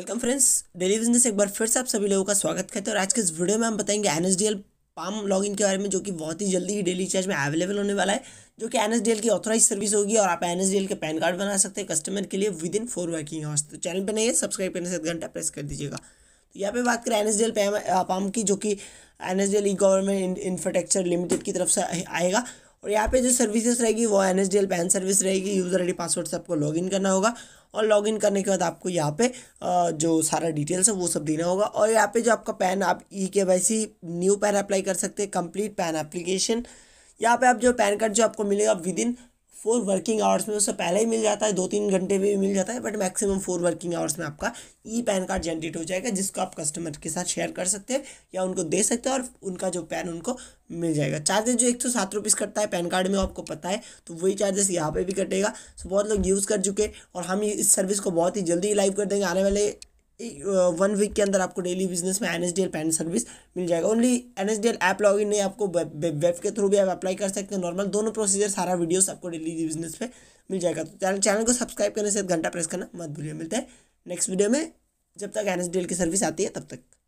welcome friends daily business एक बार फिर से आप सभी लोगों का स्वागत करते हैं और आज के इस वीडियो में हम बताएंगे N S D L PAN login के बारे में जो कि बहुत ही जल्दी ही डेली चार्ज में अवेलेबल होने वाला है जो कि एन एस डी एल की ऑथोराइज सर्विस होगी और आप एन एस डी एल के पैन कार्ड बना सकते हैं कस्टमर के लिए within four working hours तो चैनल पर नहीं है सब्सक्राइब करने से एक घंटा प्रेस कर दीजिएगा तो यहाँ पे बात करें एन एस पाम की जो कि N S D L e government infrastructure limited की तरफ से आएगा और यहाँ पे जो सर्विसेज रहेगी वो N S D L PAN service रहेगी यूज़र आई डी पासवर्ड से आपको लॉगिन करना होगा और लॉगिन करने के बाद आपको यहाँ पे जो सारा डिटेल्स है वो सब देना होगा और यहाँ पे जो आपका पैन आप e K Y C new PAN apply कर सकते हैं कंप्लीट पैन एप्लीकेशन यहाँ पे आप जो पैन कार्ड जो आपको मिलेगा within four working hours में उससे पहले ही मिल जाता है दो तीन घंटे में भी मिल जाता है but maximum four working hours में आपका ई पैन कार्ड जनरेट हो जाएगा जिसको आप कस्टमर के साथ शेयर कर सकते हैं या उनको दे सकते हैं और उनका जो पैन उनको मिल जाएगा चार्जेस जो एक सौ सात रुपीज़ कटता है पैन कार्ड में आपको पता है तो वही चार्जेस यहाँ पर भी कटेगा सो बहुत लोग यूज़ कर चुके और हम इस सर्विस को बहुत ही जल्दी लाइव कर देंगे आने वाले वन वीक के अंदर आपको डेली बिजनेस में N S D L PAN service मिल जाएगा only N S D L app login नहीं आपको वेब के थ्रू भी आप अप्लाई कर सकते हैं नॉर्मल दोनों प्रोसीजर सारा वीडियोस आपको डेली बिजनेस पे मिल जाएगा तो चैनल को सब्सक्राइब करने से घंटा प्रेस करना मत भूलिए मिलता है नेक्स्ट वीडियो में जब तक एन एस डी एल की सर्विस आती है तब तक